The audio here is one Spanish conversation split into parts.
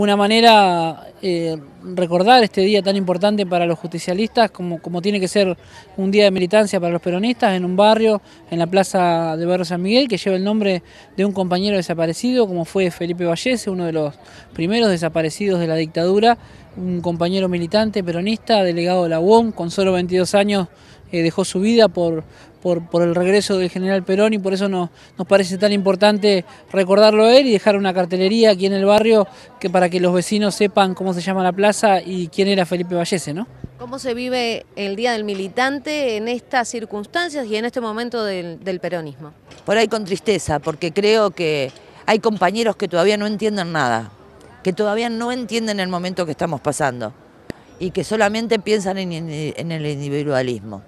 una manera eh, recordar este día tan importante para los justicialistas como, como tiene que ser un día de militancia para los peronistas en un barrio, en la plaza de Barrio San Miguel, que lleva el nombre de un compañero desaparecido como fue Felipe Vallese, uno de los primeros desaparecidos de la dictadura un compañero militante peronista, delegado de la UOM, con solo 22 años eh, dejó su vida por, por, el regreso del general Perón y por eso nos, nos parece tan importante recordarlo a él y dejar una cartelería aquí en el barrio que para que los vecinos sepan cómo se llama la plaza y quién era Felipe Vallese, ¿no? ¿Cómo se vive el Día del Militante en estas circunstancias y en este momento del, del peronismo? Por ahí con tristeza, porque creo que hay compañeros que todavía no entienden nada que todavía no entienden el momento que estamos pasando y que solamente piensan en, el individualismo.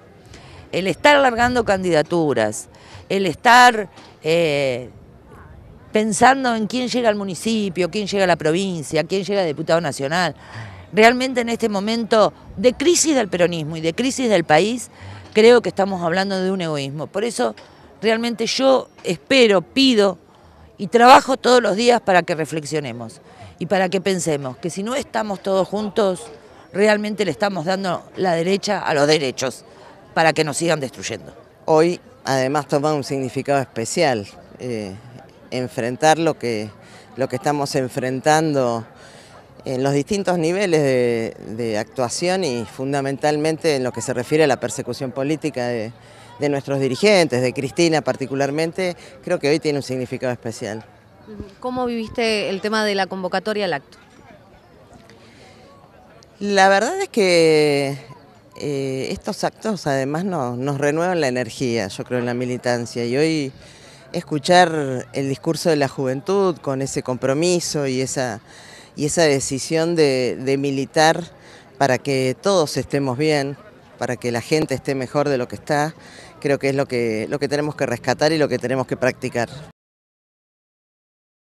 El estar alargando candidaturas, el estar eh, pensando en quién llega al municipio, quién llega a la provincia, quién llega a diputado nacional. Realmente en este momento de crisis del peronismo y de crisis del país, creo que estamos hablando de un egoísmo. Por eso realmente yo espero, pido y trabajo todos los días para que reflexionemos y para que pensemos que si no estamos todos juntos, realmente le estamos dando la derecha a los derechos para que nos sigan destruyendo. Hoy además toma un significado especial, eh, enfrentar lo que, lo que estamos enfrentando en los distintos niveles de, actuación y fundamentalmente en lo que se refiere a la persecución política de nuestros dirigentes, de Cristina particularmente, creo que hoy tiene un significado especial. ¿Cómo viviste el tema de la convocatoria al acto? La verdad es que eh, estos actos además nos, renuevan la energía, yo creo, en la militancia. Y hoy escuchar el discurso de la juventud con ese compromiso y esa, y esa decisión de, militar para que todos estemos bien, para que la gente esté mejor de lo que está, creo que es lo lo que tenemos que rescatar y lo que tenemos que practicar.